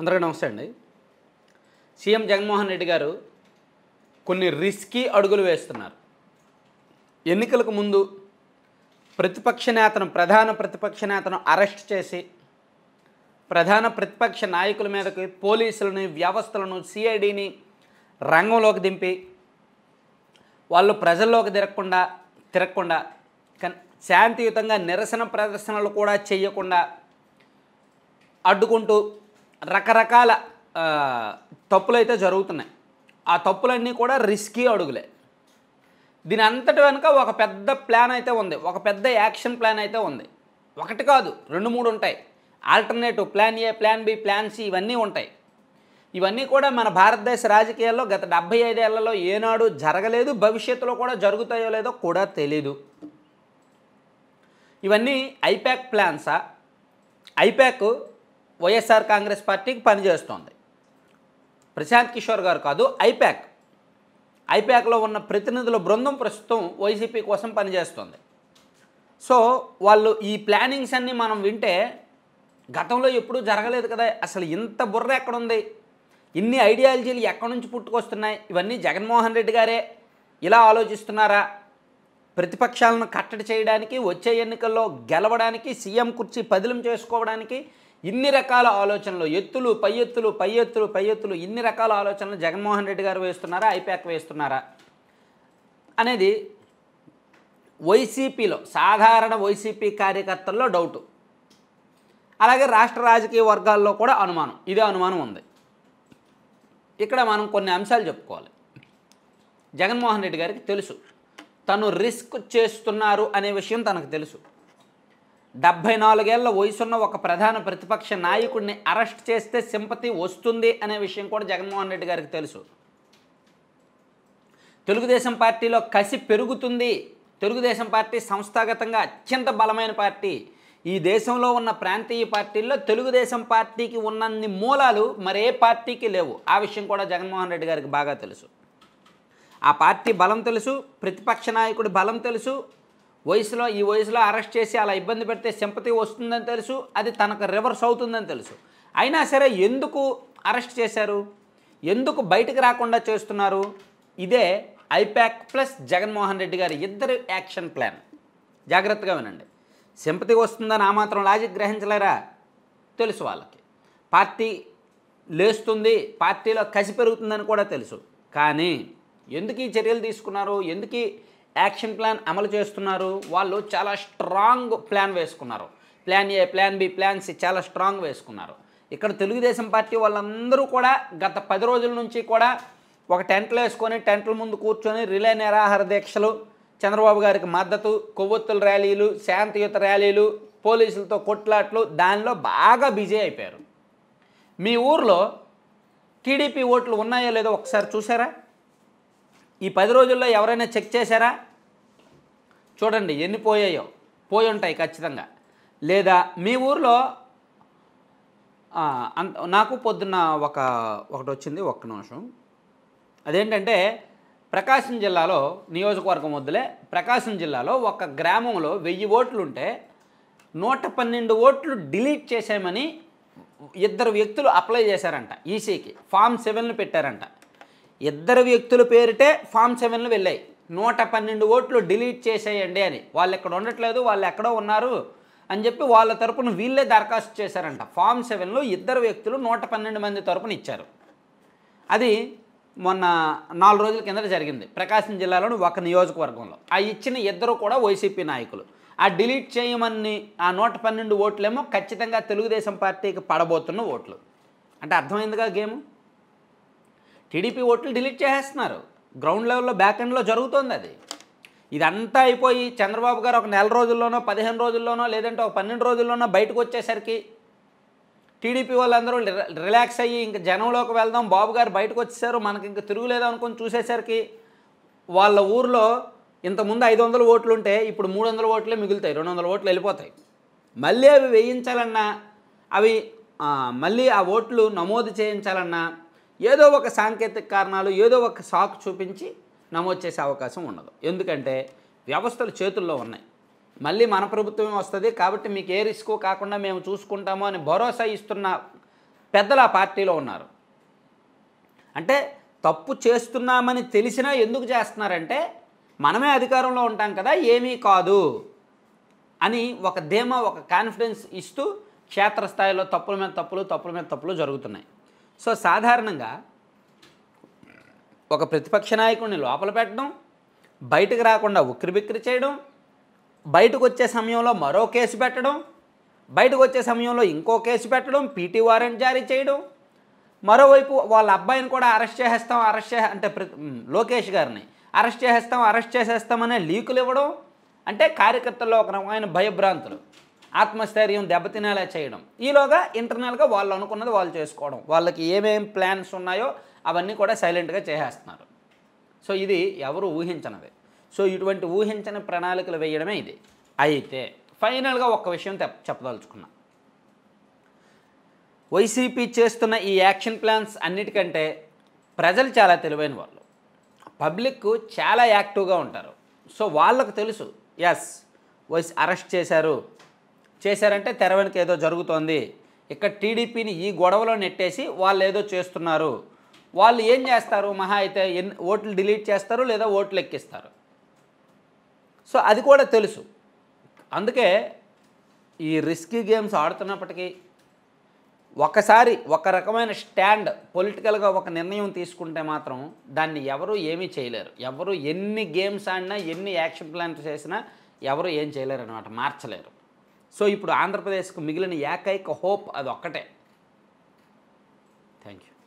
అందరికీ నమస్తే అండి సీఎం జగన్మోహన్ రెడ్డి గారు కొన్ని రిస్కీ అడుగులు వేస్తున్నారు ఎన్నికలకు ముందు ప్రతిపక్ష నేతను ప్రధాన ప్రతిపక్ష నేతను అరెస్ట్ చేసి ప్రధాన ప్రతిపక్ష నాయకుల మీదకి పోలీసులను వ్యవస్థలను సిఐడిని రంగంలోకి దింపి వాళ్ళు ప్రజల్లోకి తిరగకుండా తిరగకుండా శాంతియుతంగా నిరసన ప్రదర్శనలు కూడా చేయకుండా అడ్డుకుంటూ రకరకాల తప్పులు అయితే జరుగుతున్నాయి ఆ తప్పులన్నీ కూడా రిస్కీ అడుగులే దీని అంతటి వెనుక ఒక పెద్ద ప్లాన్ అయితే ఉంది ఒక పెద్ద యాక్షన్ ప్లాన్ అయితే ఉంది ఒకటి కాదు రెండు మూడు ఉంటాయి alternative plan A plan B plan C ఇవన్నీ ఉంటాయి ఇవన్నీ కూడా మన భారతదేశ రాజకీయాల్లో గత డెబ్బై ఐదేళ్లలో ఏనాడు జరగలేదు భవిష్యత్తులో కూడా జరుగుతాయో లేదో కూడా తెలీదు ఇవన్నీ ఐప్యాక్ ప్లాన్సా ఐప్యాక్ వైఎస్ఆర్ కాంగ్రెస్ పార్టీకి పనిచేస్తోంది ప్రశాంత్ కిషోర్ గారు కాదు ఐప్యాక్ ఐప్యాక్లో ఉన్న ప్రతినిధుల బృందం ప్రస్తుతం వైసీపీ కోసం పనిచేస్తుంది సో వాళ్ళు ఈ ప్లానింగ్స్ అన్నీ మనం వింటే గతంలో ఎప్పుడూ జరగలేదు కదా అసలు ఇంత బుర్ర ఎక్కడుంది ఇన్ని ఐడియాలజీలు ఎక్కడి నుంచి పుట్టుకొస్తున్నాయి ఇవన్నీ జగన్మోహన్ రెడ్డి గారే ఇలా ఆలోచిస్తున్నారా ప్రతిపక్షాలను కట్టడి చేయడానికి వచ్చే ఎన్నికల్లో గెలవడానికి సీఎం కుర్చీ పదిలం చేసుకోవడానికి ఇన్ని రకాల ఆలోచనలు ఎత్తులు పై ఎత్తులు పై ఎత్తులు పై ఎత్తులు ఇన్ని రకాల ఆలోచనలు జగన్మోహన్ రెడ్డి గారు వేస్తున్నారా ఐపాక్ వేస్తున్నారా అనేది వైసీపీలో సాధారణ వైసీపీ కార్యకర్తల్లో డౌటు అలాగే రాష్ట్ర రాజకీయ వర్గాల్లో కూడా అనుమానం ఇదే అనుమానం ఉంది ఇక్కడ మనం కొన్ని అంశాలు చెప్పుకోవాలి జగన్మోహన్ రెడ్డి గారికి తెలుసు తను రిస్క్ చేస్తున్నారు అనే విషయం తనకు తెలుసు డెబ్భై నాలుగేళ్ల వయసున్న ఒక ప్రధాన ప్రతిపక్ష నాయకుడిని అరెస్ట్ చేస్తే సింపతి వస్తుంది అనే విషయం కూడా జగన్మోహన్ రెడ్డి గారికి తెలుసు తెలుగుదేశం పార్టీలో కసి పెరుగుతుంది తెలుగుదేశం పార్టీ సంస్థాగతంగా అత్యంత బలమైన పార్టీ ఈ దేశంలో ఉన్న ప్రాంతీయ పార్టీల్లో తెలుగుదేశం పార్టీకి ఉన్నన్ని మూలాలు మరే పార్టీకి లేవు ఆ విషయం కూడా జగన్మోహన్ రెడ్డి గారికి బాగా తెలుసు ఆ పార్టీ బలం తెలుసు ప్రతిపక్ష నాయకుడి బలం తెలుసు వయసులో ఈ వయసులో అరెస్ట్ చేసి అలా ఇబ్బంది పెడితే సింపతి వస్తుందని తెలుసు అది తనకు రివర్స్ అవుతుందని తెలుసు అయినా సరే ఎందుకు అరెస్ట్ చేశారు ఎందుకు బయటకు రాకుండా చేస్తున్నారు ఇదే ఐపాక్ ప్లస్ జగన్మోహన్ రెడ్డి గారి ఇద్దరు యాక్షన్ ప్లాన్ జాగ్రత్తగా వినండి సింపతి వస్తుందని ఆ మాత్రం లాజిక్ గ్రహించలేరా తెలుసు వాళ్ళకి పార్టీ లేస్తుంది పార్టీలో కసి పెరుగుతుందని కూడా తెలుసు కానీ ఎందుకు ఈ చర్యలు తీసుకున్నారు ఎందుకు యాక్షన్ ప్లాన్ అమలు చేస్తున్నారు వాళ్ళు చాలా స్ట్రాంగ్ ప్లాన్ వేసుకున్నారు plan A plan B plan C చాలా స్ట్రాంగ్ వేసుకున్నారు ఇక్కడ తెలుగుదేశం పార్టీ వాళ్ళందరూ కూడా గత పది రోజుల నుంచి కూడా ఒక టెంట్లు వేసుకొని టెంట్ల ముందు కూర్చొని రిలే నిరాహార దీక్షలు చంద్రబాబు గారికి మద్దతు కొవ్వొత్తుల ర్యాలీలు శాంతియుత ర్యాలీలు పోలీసులతో కొట్లాట్లు దానిలో బాగా బిజీ అయిపోయారు మీ ఊర్లో టీడీపీ ఓట్లు ఉన్నాయో లేదో ఒకసారి చూసారా ఈ పది రోజుల్లో ఎవరైనా చెక్ చేశారా చూడండి ఎన్ని పోయాయో పోయి ఉంటాయి ఖచ్చితంగా లేదా మీ ఊర్లో నాకు పొద్దున్న ఒక ఒకటి వచ్చింది ఒక్క నిమిషం అదేంటంటే ప్రకాశం జిల్లాలో నియోజకవర్గం వద్దులే ప్రకాశం జిల్లాలో ఒక గ్రామంలో వెయ్యి ఓట్లు ఉంటే నూట పన్నెండు ఓట్లు డిలీట్ చేసామని ఇద్దరు వ్యక్తులు అప్లై చేశారంట ఈసీకి ఫామ్ సెవెన్లు పెట్టారంట ఇద్దరు వ్యక్తుల పేరిటే ఫామ్ సెవెన్లు వెళ్ళాయి నూట పన్నెండు ఓట్లు డిలీట్ చేసేయండి అని వాళ్ళు ఎక్కడ ఉండట్లేదు వాళ్ళు ఎక్కడో ఉన్నారు అని చెప్పి వాళ్ళ తరపున వీళ్ళే దరఖాస్తు చేశారంట ఫామ్ సెవెన్లో ఇద్దరు వ్యక్తులు నూట పన్నెండు మంది తరపున ఇచ్చారు అది మొన్న నాలుగు రోజుల కింద జరిగింది ప్రకాశం జిల్లాలోని ఒక నియోజకవర్గంలో ఆ ఇచ్చిన ఇద్దరు కూడా వైసీపీ నాయకులు ఆ డిలీట్ చేయమని ఆ నూట పన్నెండు ఓట్లేమో ఖచ్చితంగా తెలుగుదేశం పార్టీకి పడబోతున్న ఓట్లు అంటే అర్థమైందిగా గేమ్ టీడీపీ ఓట్లు డిలీట్ చేసేస్తున్నారు గ్రౌండ్ లెవెల్లో బ్యాక్ ఎండ్లో జరుగుతుంది అది ఇదంతా అయిపోయి చంద్రబాబు గారు ఒక నెల రోజుల్లోనో పదిహేను రోజుల్లోనో లేదంటే ఒక పన్నెండు రోజుల్లోనో బయటకు వచ్చేసరికి టీడీపీ వాళ్ళందరూ రిలాక్స్ అయ్యి ఇంక జనంలోకి వెళ్దాం బాబు గారు బయటకు వచ్చేసారు మనకి ఇంక తిరుగులేదు అనుకుని చూసేసరికి వాళ్ళ ఊర్లో ఇంతకుముందు ఐదు వందల ఓట్లు ఉంటే ఇప్పుడు మూడు వందల ఓట్లే మిగులుతాయి రెండు వందల ఓట్లు వెళ్ళిపోతాయి మళ్ళీ అవి వేయించాలన్నా అవి మళ్ళీ ఆ ఓట్లు నమోదు చేయించాలన్నా ఏదో ఒక సాంకేతిక కారణాలు ఏదో ఒక సాకు చూపించి నమోదు చేసే అవకాశం ఉండదు ఎందుకంటే వ్యవస్థలు చేతుల్లో ఉన్నాయి మళ్ళీ మన ప్రభుత్వమే వస్తుంది కాబట్టి మీకు ఏ రిస్క్ కాకుండా మేము చూసుకుంటాము అని భరోసా ఇస్తున్న పెద్దలు ఆ పార్టీలో ఉన్నారు అంటే తప్పు చేస్తున్నామని తెలిసినా ఎందుకు చేస్తున్నారంటే మనమే అధికారంలో ఉంటాం కదా ఏమీ కాదు అని ఒక ధీమా ఒక కాన్ఫిడెన్స్ ఇస్తూ క్షేత్రస్థాయిలో తప్పుల మీద తప్పులు తప్పుల మీద తప్పులు జరుగుతున్నాయి సో సాధారణంగా ఒక ప్రతిపక్ష నాయకుడిని లోపల పెట్టడం బయటకు రాకుండా ఉక్కిరిబిక్కిరి చేయడం బయటకు వచ్చే సమయంలో మరో కేసు పెట్టడం బయటకు వచ్చే సమయంలో ఇంకో కేసు పెట్టడం పీటీ వారెంట్ జారీ చేయడం మరోవైపు వాళ్ళ అబ్బాయిని కూడా అరెస్ట్ చేసేస్తాం అరెస్ట్ చే అంటే లోకేష్ గారిని అరెస్ట్ చేసేస్తాం అరెస్ట్ చేసేస్తామనే లీకులు ఇవ్వడం అంటే కార్యకర్తల్లో ఒక రకమైన భయభ్రాంతులు ఆత్మస్థైర్యం దెబ్బతినేలా చేయడం ఈలోగా ఇంటర్నల్గా వాళ్ళు అనుకున్నది వాళ్ళు చేసుకోవడం వాళ్ళకి ఏమేం ప్లాన్స్ ఉన్నాయో అవన్నీ కూడా సైలెంట్గా చేసేస్తున్నారు సో ఇది ఎవరు ఊహించనది సో ఇటువంటి ఊహించని ప్రణాళికలు వేయడమే ఇది అయితే ఫైనల్గా ఒక్క విషయం చెప్పదలుచుకున్నా వైసీపీ చేస్తున్న ఈ యాక్షన్ ప్లాన్స్ అన్నిటికంటే ప్రజలు చాలా తెలివైన వాళ్ళు పబ్లిక్ చాలా యాక్టివ్గా ఉంటారు సో వాళ్ళకు తెలుసు ఎస్ వైస్ అరెస్ట్ చేశారు చేశారంటే తెర వెనక ఏదో జరుగుతోంది ఇక్కడ టీడీపీని ఈ గొడవలో నెట్టేసి వాళ్ళు ఏదో చేస్తున్నారు వాళ్ళు ఏం చేస్తారు మహా అయితే ఎన్ ఓట్లు డిలీట్ చేస్తారు లేదా ఓట్లు ఎక్కిస్తారు సో అది కూడా తెలుసు అందుకే ఈ రిస్కీ గేమ్స్ ఆడుతున్నప్పటికీ ఒకసారి ఒక రకమైన స్టాండ్ పొలిటికల్గా ఒక నిర్ణయం తీసుకుంటే మాత్రం దాన్ని ఎవరు ఏమీ చేయలేరు ఎవరు ఎన్ని గేమ్స్ ఆడినా ఎన్ని యాక్షన్ ప్లాన్స్ చేసినా ఎవరు ఏం చేయలేరు అనమాట మార్చలేరు సో ఇప్పుడు ఆంధ్రప్రదేశ్కు మిగిలిన ఏకైక హోప్ అది ఒక్కటే థ్యాంక్ యూ